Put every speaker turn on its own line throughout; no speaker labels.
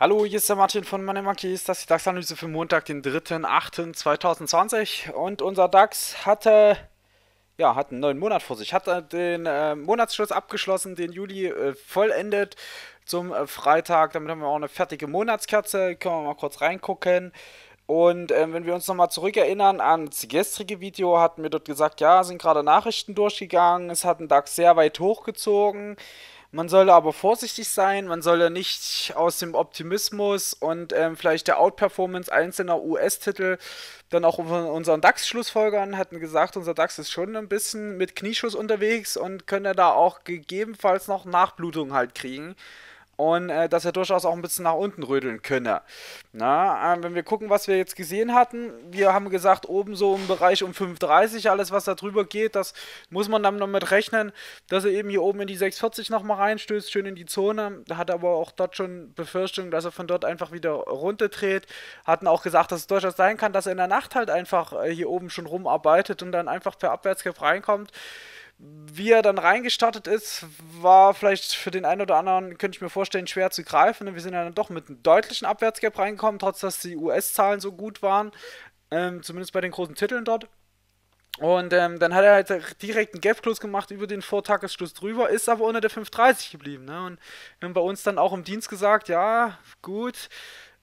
Hallo, hier ist der Martin von Money Monkeys. Das ist die DAX-Analyse für Montag, den 3.8.2020. Und unser DAX hatte, ja, hat einen neuen Monat vor sich. Hat äh, den äh, Monatsschluss abgeschlossen, den Juli äh, vollendet zum äh, Freitag. Damit haben wir auch eine fertige Monatskerze. Können wir mal kurz reingucken. Und äh, wenn wir uns nochmal zurückerinnern ans gestrige Video, hatten wir dort gesagt, ja, sind gerade Nachrichten durchgegangen. Es hat den DAX sehr weit hochgezogen. Man solle aber vorsichtig sein, man solle nicht aus dem Optimismus und ähm, vielleicht der Outperformance einzelner US-Titel dann auch unseren DAX schlussfolgern, hatten gesagt, unser DAX ist schon ein bisschen mit Knieschuss unterwegs und könnte da auch gegebenenfalls noch Nachblutung halt kriegen und äh, dass er durchaus auch ein bisschen nach unten rödeln könne. Na, äh, wenn wir gucken, was wir jetzt gesehen hatten, wir haben gesagt, oben so im Bereich um 5,30, alles was da drüber geht, das muss man dann noch mit rechnen, dass er eben hier oben in die 6,40 nochmal reinstößt, schön in die Zone, hat aber auch dort schon Befürchtungen, dass er von dort einfach wieder runterdreht, hatten auch gesagt, dass es durchaus sein kann, dass er in der Nacht halt einfach äh, hier oben schon rumarbeitet und dann einfach per Abwärtskräfte reinkommt. Wie er dann reingestartet ist, war vielleicht für den einen oder anderen, könnte ich mir vorstellen, schwer zu greifen. Wir sind ja dann doch mit einem deutlichen Abwärtsgap reingekommen, trotz dass die US-Zahlen so gut waren, ähm, zumindest bei den großen Titeln dort. Und ähm, dann hat er halt direkt einen Gap-Close gemacht über den Vortagesschluss drüber, ist aber unter der 5.30 geblieben. Ne? Und wir haben bei uns dann auch im Dienst gesagt, ja, gut,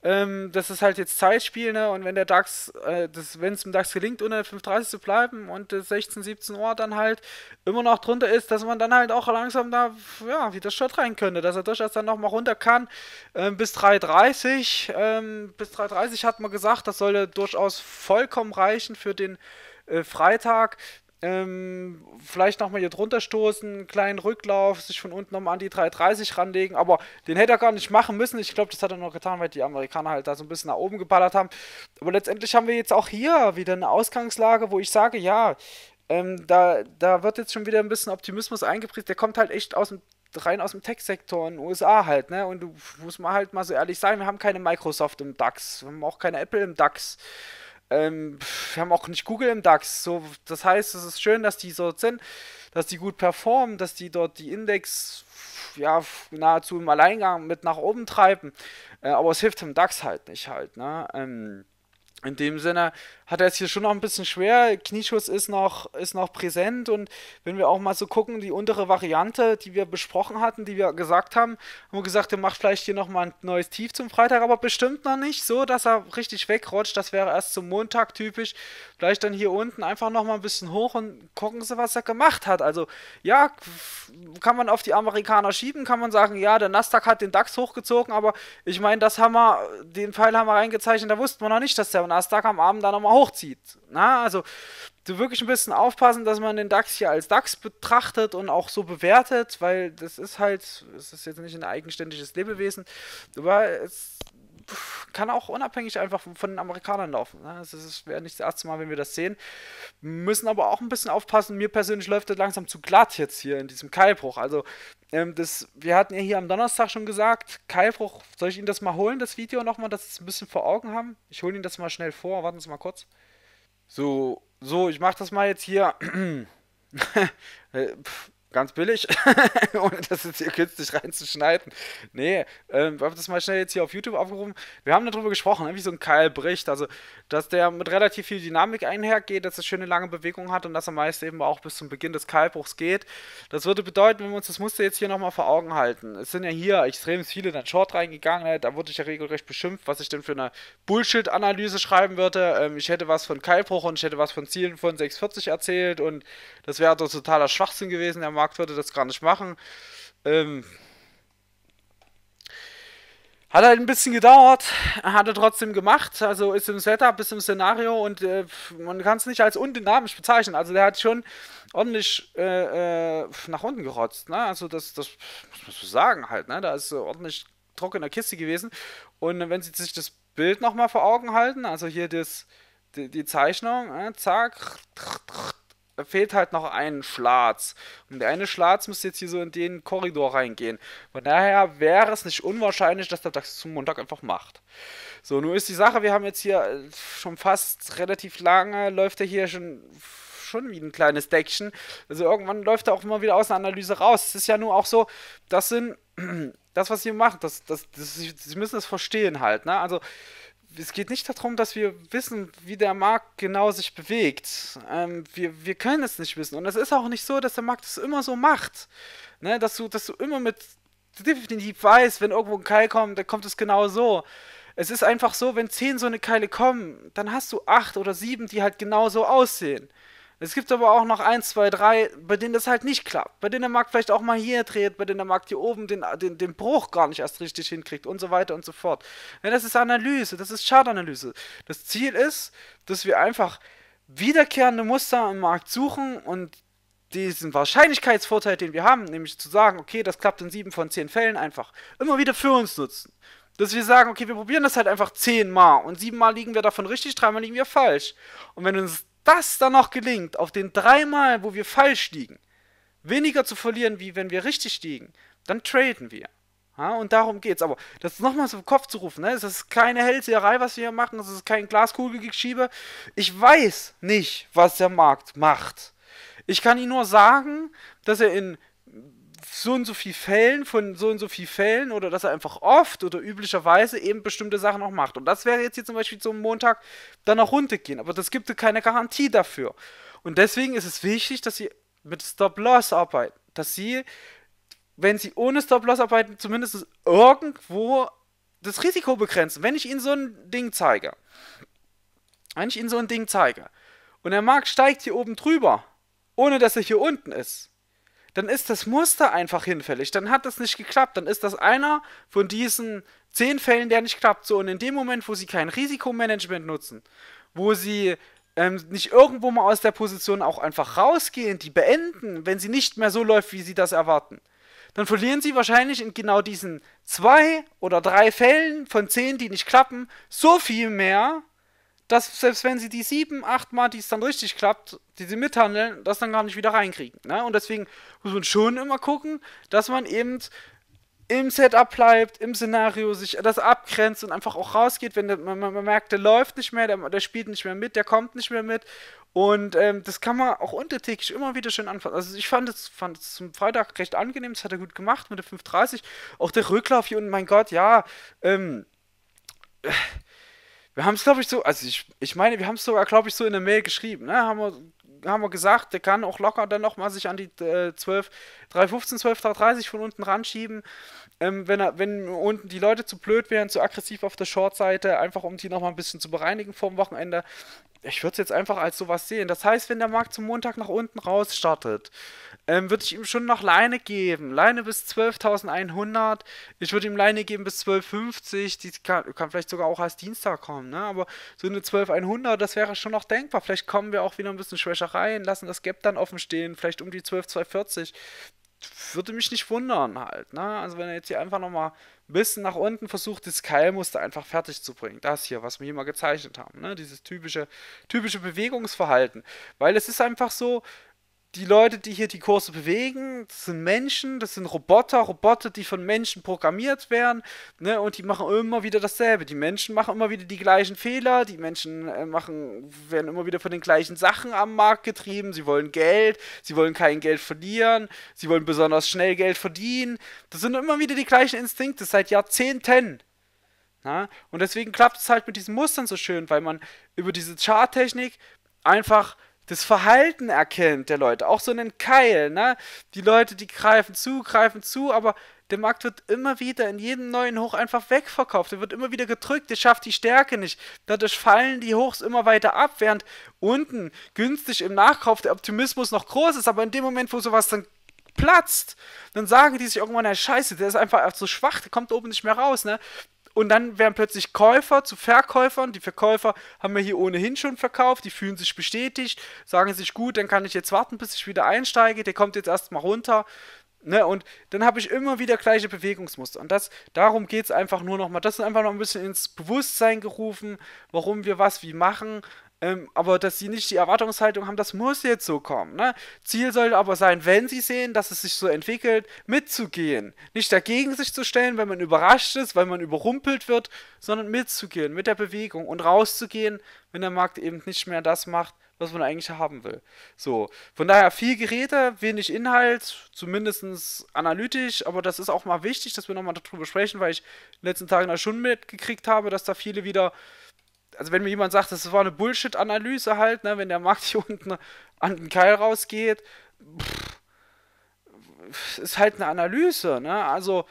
ähm, das ist halt jetzt Zeitspiel, ne? Und wenn der DAX, äh, wenn es dem DAX gelingt, unter 5,30 zu bleiben und äh, 16, 17 Uhr dann halt immer noch drunter ist, dass man dann halt auch langsam da, ja, wieder Shot rein könnte, dass er durchaus dann nochmal runter kann ähm, bis 3,30. Ähm, bis 3,30 hat man gesagt, das sollte durchaus vollkommen reichen für den äh, Freitag. Ähm, vielleicht nochmal hier drunter stoßen, einen kleinen Rücklauf, sich von unten nochmal an die 330 ranlegen, aber den hätte er gar nicht machen müssen. Ich glaube, das hat er noch getan, weil die Amerikaner halt da so ein bisschen nach oben geballert haben. Aber letztendlich haben wir jetzt auch hier wieder eine Ausgangslage, wo ich sage, ja, ähm, da, da wird jetzt schon wieder ein bisschen Optimismus eingeprägt. Der kommt halt echt aus dem rein aus dem Tech-Sektor in den USA halt, ne? Und du musst mal halt mal so ehrlich sein, wir haben keine Microsoft im DAX, wir haben auch keine Apple im DAX. Ähm, wir haben auch nicht Google im DAX. So, das heißt, es ist schön, dass die so sind, dass die gut performen, dass die dort die Index ja, nahezu im Alleingang mit nach oben treiben. Äh, aber es hilft im DAX halt nicht halt. Ne? Ähm, in dem Sinne hat er es hier schon noch ein bisschen schwer. Knieschuss ist noch, ist noch präsent und wenn wir auch mal so gucken, die untere Variante, die wir besprochen hatten, die wir gesagt haben, haben wir gesagt, er macht vielleicht hier nochmal ein neues Tief zum Freitag, aber bestimmt noch nicht so, dass er richtig wegrutscht. Das wäre erst zum Montag typisch. Vielleicht dann hier unten einfach nochmal ein bisschen hoch und gucken sie, was er gemacht hat. Also ja, kann man auf die Amerikaner schieben, kann man sagen, ja, der Nasdaq hat den DAX hochgezogen, aber ich meine, das haben wir, den Pfeil haben wir reingezeichnet, da wussten wir noch nicht, dass der Donnerstag am Abend dann nochmal hochzieht. Na, also du wirklich ein bisschen aufpassen, dass man den DAX hier als DAX betrachtet und auch so bewertet, weil das ist halt, es ist jetzt nicht ein eigenständiges Lebewesen, aber es kann auch unabhängig einfach von den Amerikanern laufen. das ne? also wäre nicht das erste Mal, wenn wir das sehen. Müssen aber auch ein bisschen aufpassen. Mir persönlich läuft das langsam zu glatt jetzt hier in diesem Keilbruch. Also ähm, das, wir hatten ja hier am Donnerstag schon gesagt, Keilbruch, soll ich Ihnen das mal holen, das Video nochmal, dass Sie es ein bisschen vor Augen haben? Ich hole Ihnen das mal schnell vor, warten Sie mal kurz. So, so, ich mache das mal jetzt hier. Äh, ganz billig, ohne das jetzt hier künstlich reinzuschneiden. Nee, ähm, wir haben das mal schnell jetzt hier auf YouTube aufgerufen. Wir haben darüber gesprochen, ne, wie so ein Keil bricht. Also, dass der mit relativ viel Dynamik einhergeht, dass er schöne lange Bewegungen hat und dass er meist eben auch bis zum Beginn des Keilbruchs geht. Das würde bedeuten, wenn wir uns das Muster jetzt hier nochmal vor Augen halten. Es sind ja hier extrem viele dann Short reingegangen. Ne. Da wurde ich ja regelrecht beschimpft, was ich denn für eine Bullshit-Analyse schreiben würde. Ähm, ich hätte was von Keilbruch und ich hätte was von Zielen von 640 erzählt und das wäre doch totaler Schwachsinn gewesen. Der Markt würde das gar nicht machen. Ähm, hat halt ein bisschen gedauert, hat er trotzdem gemacht, also ist im Setup, ist im Szenario und äh, man kann es nicht als undynamisch bezeichnen. Also der hat schon ordentlich äh, äh, nach unten gerotzt, ne? Also das, das muss man so sagen halt, ne? Da ist ordentlich Druck in der Kiste gewesen. Und wenn Sie sich das Bild nochmal vor Augen halten, also hier das, die, die Zeichnung, ne? zack, trach, fehlt halt noch ein Schlatz. Und der eine Schlatz müsste jetzt hier so in den Korridor reingehen. Von daher wäre es nicht unwahrscheinlich, dass der das zum Montag einfach macht. So, nur ist die Sache, wir haben jetzt hier äh, schon fast relativ lange, läuft er hier schon schon wie ein kleines Deckchen. Also irgendwann läuft er auch immer wieder aus einer Analyse raus. Es ist ja nur auch so, das sind das, was ihr macht, das, das, das, sie müssen das verstehen halt, ne? Also es geht nicht darum, dass wir wissen, wie der Markt genau sich bewegt. Ähm, wir, wir können es nicht wissen. Und es ist auch nicht so, dass der Markt es immer so macht. Ne? Dass, du, dass du immer mit definitiv weißt, wenn irgendwo ein Keil kommt, dann kommt es genau so. Es ist einfach so, wenn zehn so eine Keile kommen, dann hast du acht oder sieben, die halt genau so aussehen. Es gibt aber auch noch 1, 2, 3, bei denen das halt nicht klappt. Bei denen der Markt vielleicht auch mal hier dreht, bei denen der Markt hier oben den, den, den Bruch gar nicht erst richtig hinkriegt und so weiter und so fort. Ja, das ist Analyse, das ist Chartanalyse. Das Ziel ist, dass wir einfach wiederkehrende Muster im Markt suchen und diesen Wahrscheinlichkeitsvorteil, den wir haben, nämlich zu sagen, okay, das klappt in 7 von 10 Fällen einfach, immer wieder für uns nutzen. Dass wir sagen, okay, wir probieren das halt einfach 10 Mal und 7 Mal liegen wir davon richtig, 3 Mal liegen wir falsch. Und wenn uns das dann noch gelingt, auf den dreimal, wo wir falsch liegen, weniger zu verlieren, wie wenn wir richtig liegen, dann traden wir. Ja, und darum geht's. Aber das nochmal so im Kopf zu rufen, ne? es ist keine Hellseherei, was wir hier machen, es ist kein Glaskugelgeschiebe. Ich weiß nicht, was der Markt macht. Ich kann Ihnen nur sagen, dass er in so und so viel Fällen von so und so viel Fällen oder dass er einfach oft oder üblicherweise eben bestimmte Sachen auch macht. Und das wäre jetzt hier zum Beispiel zum Montag dann auch runtergehen. Aber das gibt keine Garantie dafür. Und deswegen ist es wichtig, dass sie mit Stop-Loss arbeiten. Dass sie, wenn sie ohne Stop-Loss arbeiten, zumindest irgendwo das Risiko begrenzen. Wenn ich ihnen so ein Ding zeige, wenn ich ihnen so ein Ding zeige und der Markt steigt hier oben drüber, ohne dass er hier unten ist, dann ist das Muster einfach hinfällig. Dann hat das nicht geklappt. Dann ist das einer von diesen zehn Fällen, der nicht klappt. So, und in dem Moment, wo sie kein Risikomanagement nutzen, wo sie ähm, nicht irgendwo mal aus der Position auch einfach rausgehen, die beenden, wenn sie nicht mehr so läuft, wie sie das erwarten, dann verlieren sie wahrscheinlich in genau diesen zwei oder drei Fällen von zehn, die nicht klappen, so viel mehr, dass selbst wenn sie die sieben, acht Mal, die es dann richtig klappt, die sie mithandeln, das dann gar nicht wieder reinkriegen. Ne? Und deswegen muss man schon immer gucken, dass man eben im Setup bleibt, im Szenario sich das abgrenzt und einfach auch rausgeht, wenn der, man, man, merkt, der läuft nicht mehr, der, der, spielt nicht mehr mit, der kommt nicht mehr mit. Und ähm, das kann man auch untertäglich immer wieder schön anfangen. Also ich fand es fand es zum Freitag recht angenehm, das hat er gut gemacht mit der 5.30. Auch der Rücklauf hier und mein Gott, ja, ähm, wir haben es, glaube ich, so, also ich, ich meine, wir haben es sogar, glaube ich, so in der Mail geschrieben, ne? Haben wir, haben wir gesagt, der kann auch locker dann nochmal sich an die äh, 12, 315, 12, 330 von unten ranschieben, ähm, wenn, er, wenn unten die Leute zu blöd wären, zu aggressiv auf der Short-Seite, einfach um die nochmal ein bisschen zu bereinigen vorm Wochenende ich würde es jetzt einfach als sowas sehen. Das heißt, wenn der Markt zum Montag nach unten raus startet, ähm, würde ich ihm schon noch Leine geben. Leine bis 12.100. Ich würde ihm Leine geben bis 12.50. Die kann, kann, vielleicht sogar auch als Dienstag kommen. Ne? Aber so eine 12.100, das wäre schon noch denkbar. Vielleicht kommen wir auch wieder ein bisschen schwächer rein, lassen das Gap dann offen stehen. Vielleicht um die 12.240 würde mich nicht wundern halt. Ne? Also wenn er jetzt hier einfach nochmal ein bisschen nach unten versucht, das Keilmuster einfach fertig zu bringen. Das hier, was wir hier mal gezeichnet haben. Ne? Dieses typische, typische Bewegungsverhalten. Weil es ist einfach so, die Leute, die hier die Kurse bewegen, das sind Menschen, das sind Roboter, Roboter, die von Menschen programmiert werden, ne, und die machen immer wieder dasselbe. Die Menschen machen immer wieder die gleichen Fehler, die Menschen äh, machen, werden immer wieder von den gleichen Sachen am Markt getrieben. Sie wollen Geld, sie wollen kein Geld verlieren, sie wollen besonders schnell Geld verdienen. Das sind immer wieder die gleichen Instinkte seit Jahrzehnten. Na? Ne? Und deswegen klappt es halt mit diesen Mustern so schön, weil man über diese Charttechnik einfach das Verhalten erkennt der Leute. Auch so einen Keil, ne? Die Leute, die greifen zu, greifen zu, aber der Markt wird immer wieder in jedem neuen Hoch einfach wegverkauft. Der wird immer wieder gedrückt, der schafft die Stärke nicht. Dadurch fallen die Hochs immer weiter ab, während unten günstig im Nachkauf der Optimismus noch groß ist, aber in dem Moment, wo sowas dann platzt, dann sagen die sich irgendwann, na scheiße, der ist einfach so schwach, der kommt oben nicht mehr raus, ne? Und dann werden plötzlich Käufer zu Verkäufern. Die Verkäufer haben wir hier ohnehin schon verkauft. Die fühlen sich bestätigt, sagen sich, gut, dann kann ich jetzt warten, bis ich wieder einsteige. Der kommt jetzt erstmal runter. Ne, und dann habe ich immer wieder gleiche Bewegungsmuster. Und das, darum geht es einfach nur nochmal. Das ist einfach noch ein bisschen ins Bewusstsein gerufen, warum wir was wie machen. Ähm, aber dass sie nicht die Erwartungshaltung haben, das muss jetzt so kommen. Ne? Ziel sollte aber sein, wenn sie sehen, dass es sich so entwickelt, mitzugehen. Nicht dagegen sich zu stellen, wenn man überrascht ist, weil man überrumpelt wird, sondern mitzugehen mit der Bewegung und rauszugehen, wenn der Markt eben nicht mehr das macht, was man eigentlich haben will. So, von daher viel Geräte, wenig Inhalt, zumindest analytisch, aber das ist auch mal wichtig, dass wir nochmal darüber sprechen, weil ich in den letzten Tagen da schon mitgekriegt habe, dass da viele wieder also wenn mir jemand sagt, das war eine Bullshit-Analyse halt, ne, wenn der Markt hier unten an den Keil rausgeht, pff, ist halt eine Analyse, ne? Also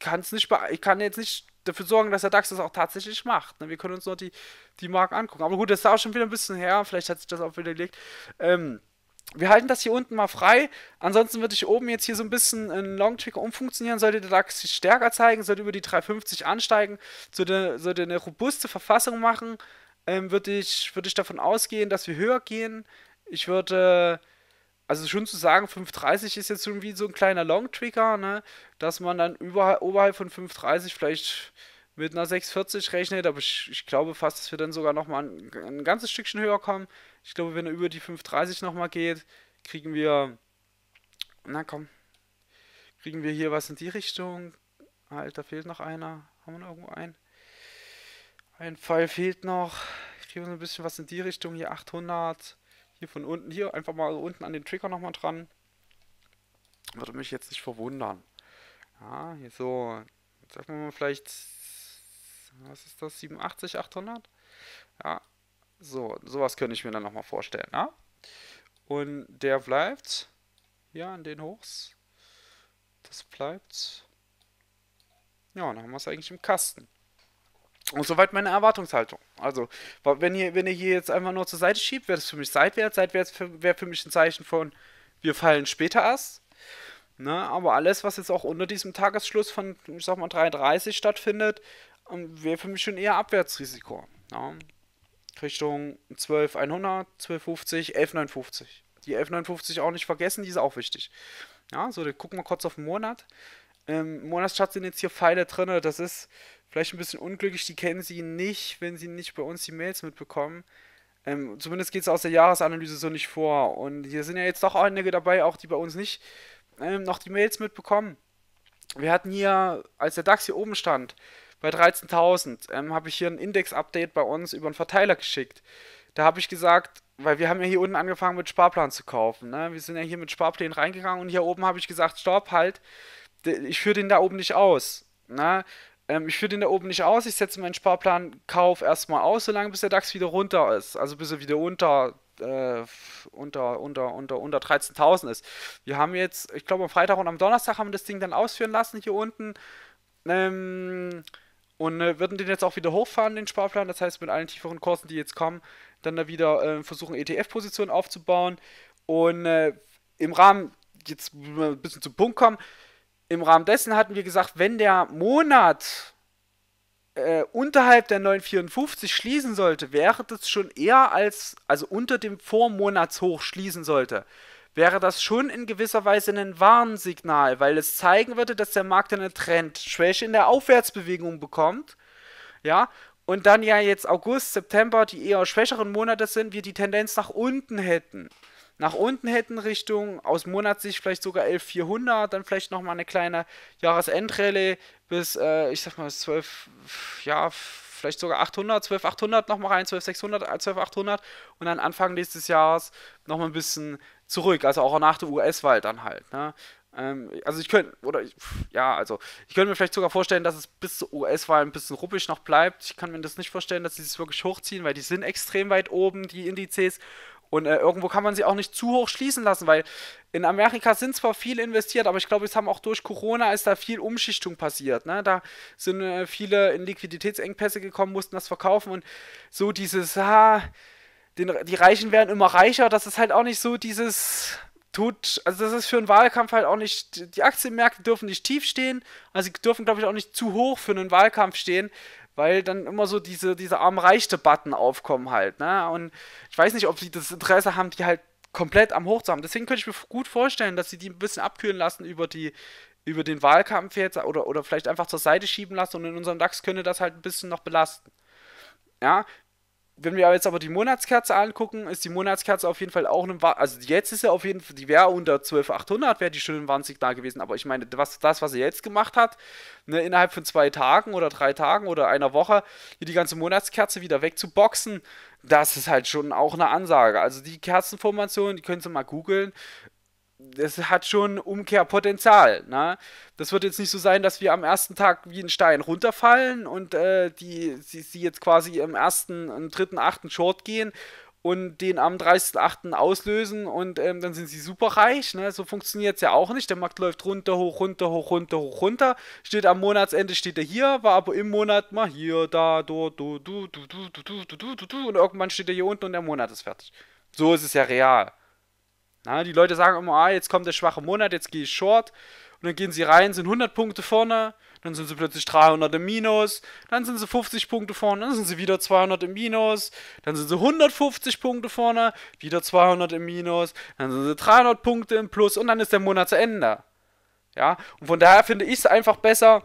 kann's nicht ich kann jetzt nicht dafür sorgen, dass der DAX das auch tatsächlich macht. Ne? Wir können uns noch die, die Marken angucken. Aber gut, das ist auch schon wieder ein bisschen her, vielleicht hat sich das auch widerlegt. Ähm, wir halten das hier unten mal frei. Ansonsten würde ich oben jetzt hier so ein bisschen einen Long-Trigger umfunktionieren. Sollte der DAX sich stärker zeigen, sollte über die 350 ansteigen, sollte, sollte eine robuste Verfassung machen, ähm, würde ich, würd ich davon ausgehen, dass wir höher gehen. Ich würde, also schon zu sagen, 530 ist jetzt irgendwie so ein kleiner Long-Trigger, ne? dass man dann über, oberhalb von 530 vielleicht mit einer 640 rechnet, aber ich, ich glaube fast, dass wir dann sogar nochmal ein, ein ganzes Stückchen höher kommen. Ich glaube, wenn er über die 5,30 nochmal geht, kriegen wir. Na komm. Kriegen wir hier was in die Richtung. Alter, fehlt noch einer. Haben wir noch irgendwo einen? Ein Pfeil fehlt noch. Kriegen wir so ein bisschen was in die Richtung. Hier 800. Hier von unten. Hier einfach mal unten an den Trigger nochmal dran. Würde mich jetzt nicht verwundern. Ja, hier so. Jetzt öffnen wir mal vielleicht. Was ist das? 87, 800? Ja, so, sowas könnte ich mir dann nochmal vorstellen. Ne? Und der bleibt hier an den Hochs. Das bleibt. Ja, dann haben wir es eigentlich im Kasten. Und soweit meine Erwartungshaltung. Also, wenn ihr, wenn ihr hier jetzt einfach nur zur Seite schiebt, wäre das für mich seitwärts. Seitwärts wäre für mich ein Zeichen von, wir fallen später erst. Ne? Aber alles, was jetzt auch unter diesem Tagesschluss von, ich sag mal, 3,30 stattfindet, ähm, wäre für mich schon eher Abwärtsrisiko. Ne? Richtung 12100, 1250, 1159. Die 1159 auch nicht vergessen, die ist auch wichtig. Ja, so, dann gucken wir kurz auf den Monat. Im ähm, Monatschart sind jetzt hier Pfeile drin. Ne, das ist vielleicht ein bisschen unglücklich. Die kennen Sie nicht, wenn Sie nicht bei uns die Mails mitbekommen. Ähm, zumindest geht es aus der Jahresanalyse so nicht vor. Und hier sind ja jetzt doch einige dabei, auch die bei uns nicht ähm, noch die Mails mitbekommen. Wir hatten hier, als der DAX hier oben stand, bei 13.000 ähm, habe ich hier ein Index-Update bei uns über einen Verteiler geschickt. Da habe ich gesagt, weil wir haben ja hier unten angefangen mit Sparplan zu kaufen. Ne? Wir sind ja hier mit Sparplänen reingegangen und hier oben habe ich gesagt, stopp, halt, ich führe den da oben nicht aus. Ne? Ähm, ich führe den da oben nicht aus, ich setze meinen Sparplankauf erstmal aus, solange bis der DAX wieder runter ist. Also bis er wieder unter äh, unter, unter, unter, unter 13.000 ist. Wir haben jetzt, ich glaube am Freitag und am Donnerstag haben wir das Ding dann ausführen lassen hier unten. Ähm, und äh, würden den jetzt auch wieder hochfahren, den Sparplan. Das heißt, mit allen tieferen Kursen, die jetzt kommen, dann da wieder äh, versuchen, ETF-Positionen aufzubauen. Und äh, im Rahmen, jetzt ein bisschen zum Punkt kommen, im Rahmen dessen hatten wir gesagt, wenn der Monat äh, unterhalb der 9,54 schließen sollte, wäre das schon eher als, also unter dem Vormonatshoch schließen sollte, wäre das schon in gewisser Weise ein Warnsignal, weil es zeigen würde, dass der Markt eine Trendschwäche in der Aufwärtsbewegung bekommt. Ja, und dann ja jetzt August, September, die eher schwächeren Monate sind, wir die Tendenz nach unten hätten. Nach unten hätten Richtung aus Monatssicht vielleicht sogar 11400, dann vielleicht nochmal eine kleine Jahresendrallye bis, äh, ich sag mal, 12, ja, vielleicht sogar 800, 12.800 nochmal rein, 12, 600, äh, und dann Anfang nächstes Jahres nochmal ein bisschen zurück, also auch nach der US-Wahl dann halt. Ne? Ähm, also ich könnte, oder ich, ja, also ich könnte mir vielleicht sogar vorstellen, dass es bis zur US-Wahl ein bisschen ruppig noch bleibt. Ich kann mir das nicht vorstellen, dass sie es wirklich hochziehen, weil die sind extrem weit oben, die Indizes. Und äh, irgendwo kann man sie auch nicht zu hoch schließen lassen, weil in Amerika sind zwar viel investiert, aber ich glaube, es haben auch durch Corona ist da viel Umschichtung passiert. Ne? Da sind äh, viele in Liquiditätsengpässe gekommen, mussten das verkaufen und so dieses, ah, den, die Reichen werden immer reicher. Das ist halt auch nicht so dieses tut, also das ist für einen Wahlkampf halt auch nicht, die Aktienmärkte dürfen nicht tief stehen, also sie dürfen, glaube ich, auch nicht zu hoch für einen Wahlkampf stehen, weil dann immer so diese, diese Arm-Reich-Debatten aufkommen halt, ne? Und ich weiß nicht, ob sie das Interesse haben, die halt komplett am Hoch zu haben. Deswegen könnte ich mir gut vorstellen, dass sie die ein bisschen abkühlen lassen über die über den Wahlkampf jetzt oder, oder vielleicht einfach zur Seite schieben lassen und in unserem DAX könnte das halt ein bisschen noch belasten. Ja, wenn wir jetzt aber die Monatskerze angucken, ist die Monatskerze auf jeden Fall auch eine, also jetzt ist ja auf jeden Fall, die wäre unter 12.800, wäre die schon ein da gewesen, aber ich meine, was, das, was sie jetzt gemacht hat, ne, innerhalb von zwei Tagen oder drei Tagen oder einer Woche, hier die ganze Monatskerze wieder wegzuboxen, das ist halt schon auch eine Ansage. Also die Kerzenformation, die können Sie mal googeln, das hat schon Umkehrpotenzial. Ne? Das wird jetzt nicht so sein, dass wir am ersten Tag wie ein Stein runterfallen und äh, die, sie, sie jetzt quasi im ersten, im dritten, achten Short gehen und den am 30.8. auslösen und ähm, dann sind sie superreich. Ne? So funktioniert es ja auch nicht. Der Markt läuft runter, hoch, runter, hoch, runter, hoch, runter. Steht am Monatsende, steht er hier, war aber im Monat mal hier, da, dort, du, du, du, du, du, du, du, du, du, und irgendwann steht er hier unten und der Monat ist fertig. So ist es ja real. Na, die Leute sagen immer, ah, jetzt kommt der schwache Monat, jetzt gehe ich short. Und dann gehen sie rein, sind 100 Punkte vorne, dann sind sie plötzlich 300 im Minus, dann sind sie 50 Punkte vorne, dann sind sie wieder 200 im Minus, dann sind sie 150 Punkte vorne, wieder 200 im Minus, dann sind sie 300 Punkte im Plus und dann ist der Monat zu Ende. Ja, und von daher finde ich es einfach besser,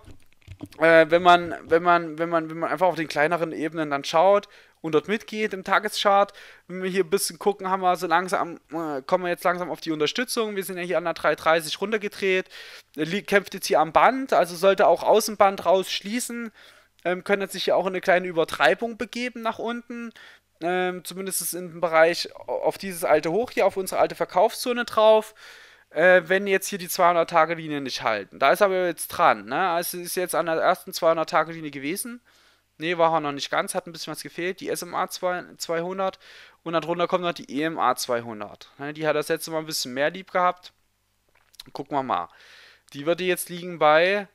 äh, wenn man, wenn man, wenn man, wenn man einfach auf den kleineren Ebenen dann schaut, 100 mitgeht im Tageschart. Wenn wir hier ein bisschen gucken, haben wir so langsam, äh, kommen wir jetzt langsam auf die Unterstützung. Wir sind ja hier an der 330 runtergedreht. Lee kämpft jetzt hier am Band, also sollte auch Außenband rausschließen. Ähm, können sich hier auch eine kleine Übertreibung begeben nach unten. Ähm, zumindest ist im Bereich auf dieses alte Hoch hier, auf unsere alte Verkaufszone drauf. Äh, wenn jetzt hier die 200-Tage-Linie nicht halten. Da ist aber jetzt dran. Ne? Also ist jetzt an der ersten 200-Tage-Linie gewesen. Ne, war er noch nicht ganz, hat ein bisschen was gefehlt. Die SMA 200 und darunter kommt noch die EMA 200. Ne, die hat das letzte Mal ein bisschen mehr lieb gehabt. Gucken wir mal. Die würde jetzt liegen bei,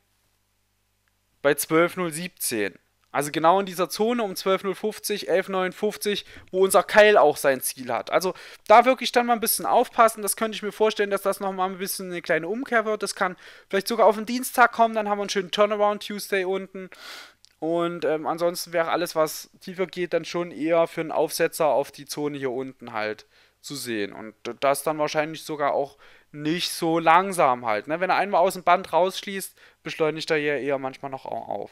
bei 12,017. Also genau in dieser Zone um 12,050, 11,59, wo unser Keil auch sein Ziel hat. Also da wirklich dann mal ein bisschen aufpassen. Das könnte ich mir vorstellen, dass das nochmal ein bisschen eine kleine Umkehr wird. Das kann vielleicht sogar auf den Dienstag kommen. Dann haben wir einen schönen Turnaround Tuesday unten. Und ähm, ansonsten wäre alles, was tiefer geht, dann schon eher für einen Aufsetzer auf die Zone hier unten halt zu sehen. Und das dann wahrscheinlich sogar auch nicht so langsam halt. Ne? Wenn er einmal aus dem Band rausschließt, beschleunigt er hier eher manchmal noch auf.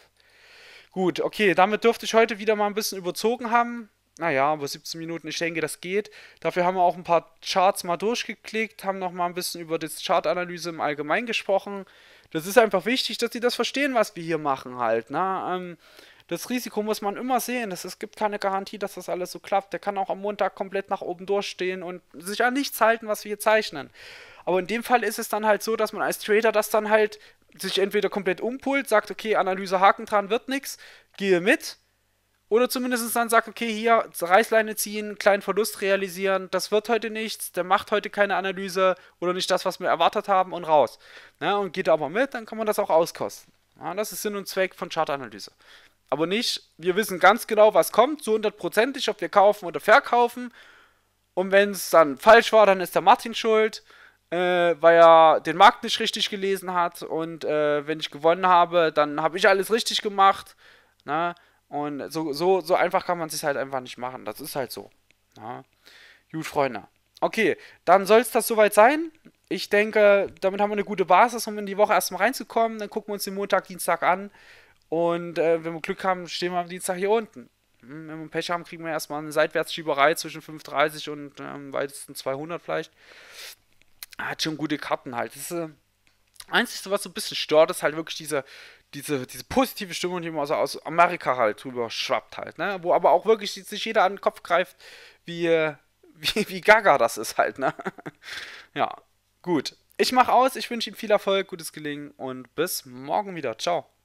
Gut, okay, damit dürfte ich heute wieder mal ein bisschen überzogen haben. Naja, aber 17 Minuten, ich denke, das geht. Dafür haben wir auch ein paar Charts mal durchgeklickt, haben nochmal ein bisschen über das Chartanalyse im Allgemeinen gesprochen das ist einfach wichtig, dass die das verstehen, was wir hier machen halt. Ne? Ähm, das Risiko muss man immer sehen. es gibt keine Garantie, dass das alles so klappt. Der kann auch am Montag komplett nach oben durchstehen und sich an nichts halten, was wir hier zeichnen. Aber in dem Fall ist es dann halt so, dass man als Trader das dann halt sich entweder komplett umpult, sagt, okay, Analyse Haken dran wird nichts, gehe mit, oder zumindest dann sagt, okay, hier Reißleine ziehen, kleinen Verlust realisieren, das wird heute nichts, der macht heute keine Analyse oder nicht das, was wir erwartet haben und raus. Ja, und geht aber mit, dann kann man das auch auskosten. Ja, das ist Sinn und Zweck von Chartanalyse. Aber nicht, wir wissen ganz genau, was kommt, so hundertprozentig, ob wir kaufen oder verkaufen. Und wenn es dann falsch war, dann ist der Martin schuld, äh, weil er den Markt nicht richtig gelesen hat. Und äh, wenn ich gewonnen habe, dann habe ich alles richtig gemacht. Na, und so, so, so einfach kann man es sich halt einfach nicht machen. Das ist halt so. Ja. Gut, Freunde. Okay, dann soll es das soweit sein. Ich denke, damit haben wir eine gute Basis, um in die Woche erstmal reinzukommen. Dann gucken wir uns den Montag, Dienstag an. Und äh, wenn wir Glück haben, stehen wir am Dienstag hier unten. Hm, wenn wir Pech haben, kriegen wir erstmal eine Seitwärtsschieberei zwischen 530 und ähm, weitesten 200 vielleicht. Hat schon gute Karten halt. Das ist, äh, Einzige, was so ein bisschen stört, ist halt wirklich diese diese, diese positive Stimmung, die man also aus Amerika halt drüber schwappt halt, ne? Wo aber auch wirklich sich jeder an den Kopf greift, wie, wie, wie gaga das ist halt, ne? ja, gut. Ich mach aus, ich wünsche Ihnen viel Erfolg, gutes Gelingen und bis morgen wieder. Ciao.